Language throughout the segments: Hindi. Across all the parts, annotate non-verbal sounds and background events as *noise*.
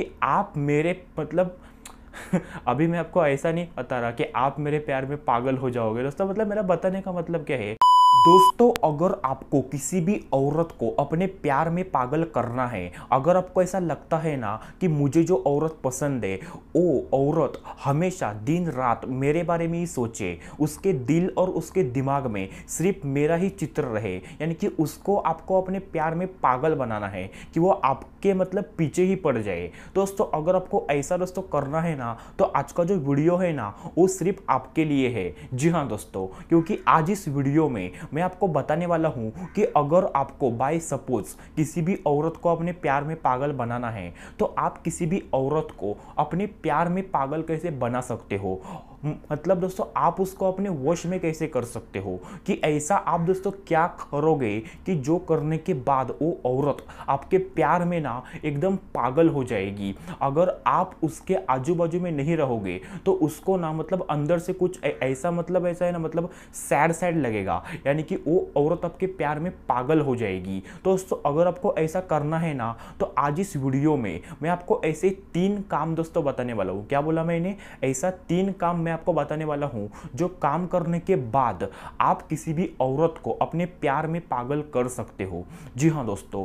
कि आप मेरे मतलब *laughs* अभी मैं आपको ऐसा नहीं बता रहा कि आप मेरे प्यार में पागल हो जाओगे दोस्तों मतलब मेरा बताने का मतलब क्या है दोस्तों अगर आपको किसी भी औरत को अपने प्यार में पागल करना है अगर आपको ऐसा लगता है ना कि मुझे जो औरत पसंद है वो औरत हमेशा दिन रात मेरे बारे में ही सोचे उसके दिल और उसके दिमाग में सिर्फ मेरा ही चित्र रहे यानी कि उसको आपको अपने प्यार में पागल बनाना है कि वो आपके मतलब पीछे ही पड़ जाए दोस्तों अगर आपको ऐसा दोस्तों करना है ना तो आज का जो वीडियो है ना वो सिर्फ आपके लिए है जी हाँ दोस्तों क्योंकि आज इस वीडियो में मैं आपको बताने वाला हूँ कि अगर आपको बाय सपोज किसी भी औरत को अपने प्यार में पागल बनाना है तो आप किसी भी औरत को अपने प्यार में पागल कैसे बना सकते हो मतलब दोस्तों आप उसको अपने वश में कैसे कर सकते हो कि ऐसा आप दोस्तों क्या करोगे कि जो करने के बाद वो औरत आपके प्यार में ना एकदम पागल हो जाएगी अगर आप उसके आजू बाजू में नहीं रहोगे तो उसको ना मतलब अंदर से कुछ ऐसा मतलब ऐसा है ना मतलब सैड सैड लगेगा यानी कि वो औरत आपके प्यार में पागल हो जाएगी तो दोस्तों अगर आपको ऐसा करना है ना तो आज इस वीडियो में मैं आपको ऐसे तीन काम दोस्तों बताने वाला हूँ क्या बोला मैंने ऐसा तीन काम मैं मैं आपको बताने वाला हूँ जो काम करने के बाद आप किसी भी औरत को अपने प्यार में पागल कर सकते हो जी हाँ दोस्तों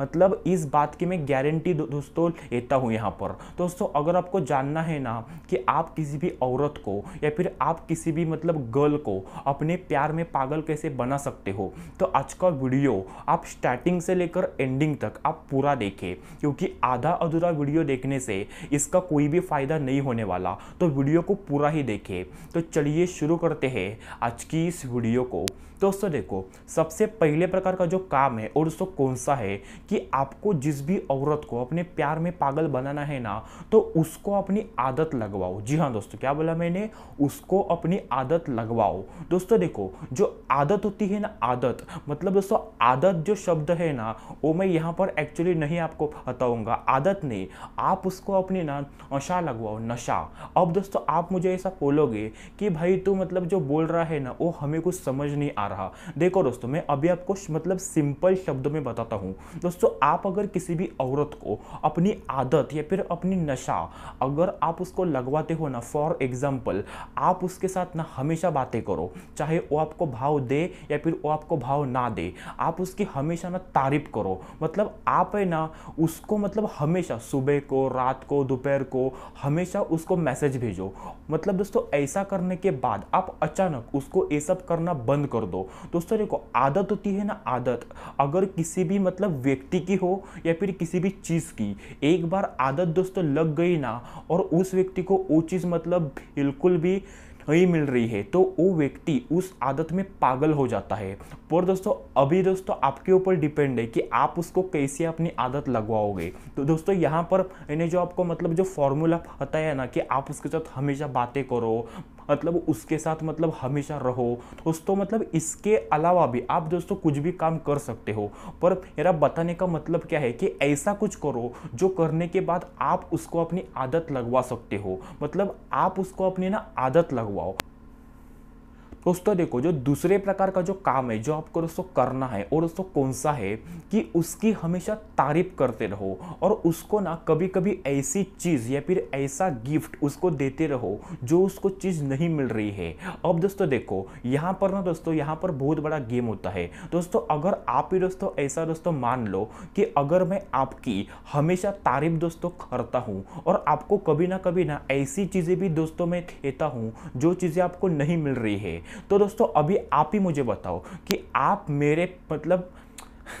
मतलब इस बात की मैं गारंटी दो, दोस्तों लेता हूँ यहाँ पर दोस्तों अगर आपको जानना है ना कि आप किसी भी औरत को या फिर आप किसी भी मतलब गर्ल को अपने प्यार में पागल कैसे बना सकते हो तो आज का वीडियो आप स्टार्टिंग से लेकर एंडिंग तक आप पूरा देखें क्योंकि आधा अधूरा वीडियो देखने से इसका कोई भी फ़ायदा नहीं होने वाला तो वीडियो को पूरा ही देखे तो चलिए शुरू करते हैं आज की इस वीडियो को दोस्तों देखो सबसे पहले प्रकार का जो काम है और दोस्तों कौन सा है कि आपको जिस भी औरत को अपने प्यार में पागल बनाना है ना तो उसको अपनी आदत लगवाओ जी हाँ दोस्तों क्या बोला मैंने उसको अपनी आदत लगवाओ दोस्तों देखो जो आदत होती है ना आदत मतलब दोस्तों आदत जो शब्द है ना वो मैं यहाँ पर एक्चुअली नहीं आपको बताऊँगा आदत नहीं आप उसको अपनी ना नशा लगवाओ नशा अब दोस्तों आप मुझे ऐसा बोलोगे कि भाई तू मतलब जो बोल रहा है ना वो हमें कुछ समझ नहीं आ रहा रहा देखो दोस्तों मैं अभी आपको मतलब सिंपल शब्दों में बताता हूँ दोस्तों आप अगर किसी भी औरत को अपनी आदत या फिर अपनी नशा अगर आप उसको लगवाते हो ना फॉर एग्जाम्पल आप उसके साथ ना हमेशा बातें करो चाहे वो आपको भाव दे या फिर वो आपको भाव ना दे आप उसकी हमेशा ना तारीफ करो मतलब आप है ना उसको मतलब हमेशा सुबह को रात को दोपहर को हमेशा उसको मैसेज भेजो मतलब दोस्तों ऐसा करने के बाद आप अचानक उसको ये सब करना बंद कर दो दोस्तों देखो आदत होती है ना आदत अगर किसी भी मतलब व्यक्ति की हो या फिर किसी भी चीज़ की एक बार आदत दोस्तों लग गई ना और उस व्यक्ति को वो चीज़ मतलब बिल्कुल भी नहीं मिल रही है तो वो व्यक्ति उस आदत में पागल हो जाता है पर दोस्तों अभी दोस्तों आपके ऊपर डिपेंड है कि आप उसको कैसे अपनी आदत लगवाओगे तो दोस्तों यहाँ पर यानी जो आपको मतलब जो फॉर्मूला पता है ना कि आप उसके साथ हमेशा बातें करो मतलब उसके साथ मतलब हमेशा रहो दोस्तों मतलब इसके अलावा भी आप दोस्तों कुछ भी काम कर सकते हो पर मेरा बताने का मतलब क्या है कि ऐसा कुछ करो जो करने के बाद आप उसको अपनी आदत लगवा सकते हो मतलब आप उसको अपनी ना आदत लगवा 玩偶，दोस्तों तो देखो जो दूसरे प्रकार का जो काम है जो आपको दोस्तों करना है और दोस्तों कौन सा है कि उसकी हमेशा तारीफ करते रहो और उसको ना कभी कभी ऐसी चीज़ या फिर ऐसा गिफ्ट उसको देते रहो जो उसको चीज़ नहीं मिल रही है अब दोस्तों देखो यहाँ पर ना दोस्तों यहाँ पर बहुत बड़ा गेम होता है दोस्तों अगर आप ही दोस्तों ऐसा दोस्तों मान लो कि अगर मैं आपकी हमेशा तारीफ दोस्तों करता हूँ और आपको कभी ना कभी ना ऐसी चीज़ें भी दोस्तों मैं देता हूँ जो चीज़ें आपको नहीं मिल रही है तो दोस्तों अभी आप ही मुझे बताओ कि आप मेरे मतलब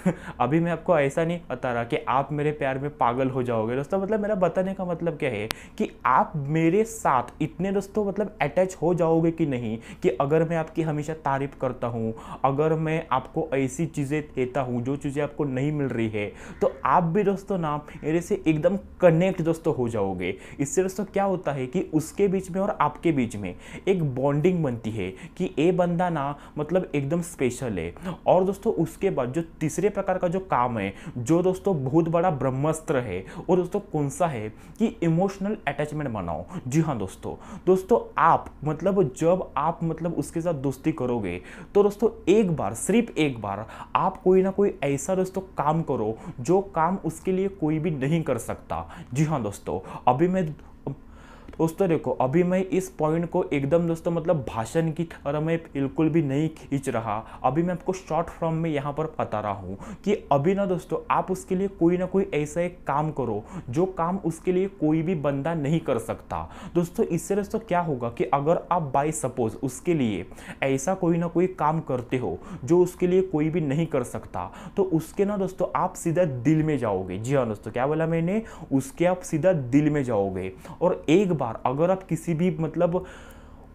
*laughs* अभी मैं आपको ऐसा नहीं बता रहा कि आप मेरे प्यार में पागल हो जाओगे दोस्तों मतलब मेरा बताने का मतलब क्या है कि आप मेरे साथ इतने दोस्तों मतलब अटैच हो जाओगे कि नहीं कि अगर मैं आपकी हमेशा तारीफ करता हूँ अगर मैं आपको ऐसी चीज़ें देता हूँ जो चीज़ें आपको नहीं मिल रही है तो आप भी दोस्तों ना मेरे से एकदम कनेक्ट दोस्तों हो जाओगे इससे दोस्तों क्या होता है कि उसके बीच में और आपके बीच में एक बॉन्डिंग बनती है कि ये बंदा ना मतलब एकदम स्पेशल है और दोस्तों उसके बाद जो तीसरे प्रकार का जो काम है जो दोस्तों बहुत बड़ा ब्रह्मास्त्र है और दोस्तों कौन सा है कि इमोशनल अटैचमेंट बनाओ जी हाँ दोस्तों दोस्तों आप मतलब जब आप मतलब उसके साथ दोस्ती करोगे तो दोस्तों एक बार सिर्फ एक बार आप कोई ना कोई ऐसा दोस्तों काम करो जो काम उसके लिए कोई भी नहीं कर सकता जी हाँ दोस्तों अभी मैं दोस्तों देखो अभी मैं इस पॉइंट को एकदम दोस्तों मतलब भाषण की तरह मैं बिल्कुल भी नहीं खींच रहा अभी मैं आपको शॉर्ट फॉर्म में यहाँ पर बता रहा हूँ कि अभी ना दोस्तों आप उसके लिए कोई ना कोई ऐसा एक काम करो जो काम उसके लिए कोई भी बंदा नहीं कर सकता दोस्तों इससे दोस्तों क्या होगा कि अगर आप बाई सपोज उसके लिए ऐसा कोई ना कोई काम करते हो जो उसके लिए कोई भी नहीं कर सकता तो उसके ना दोस्तों आप सीधा दिल में जाओगे जी हाँ दोस्तों क्या बोला मैंने उसके आप सीधा दिल में जाओगे और एक बार बार अगर आप किसी भी मतलब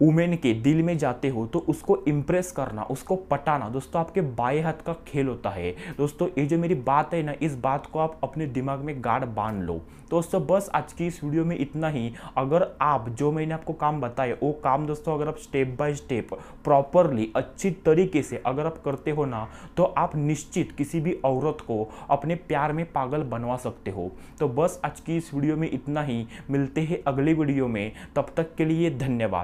वुमेन के दिल में जाते हो तो उसको इम्प्रेस करना उसको पटाना दोस्तों आपके बाएं हाथ का खेल होता है दोस्तों ये जो मेरी बात है ना इस बात को आप अपने दिमाग में गाढ़ बांध लो दोस्तों बस आज की इस वीडियो में इतना ही अगर आप जो मैंने आपको काम बताया वो काम दोस्तों अगर आप स्टेप बाय स्टेप प्रॉपरली अच्छी तरीके से अगर आप करते हो ना तो आप निश्चित किसी भी औरत को अपने प्यार में पागल बनवा सकते हो तो बस आज की इस वीडियो में इतना ही मिलते हैं अगले वीडियो में तब तक के लिए धन्यवाद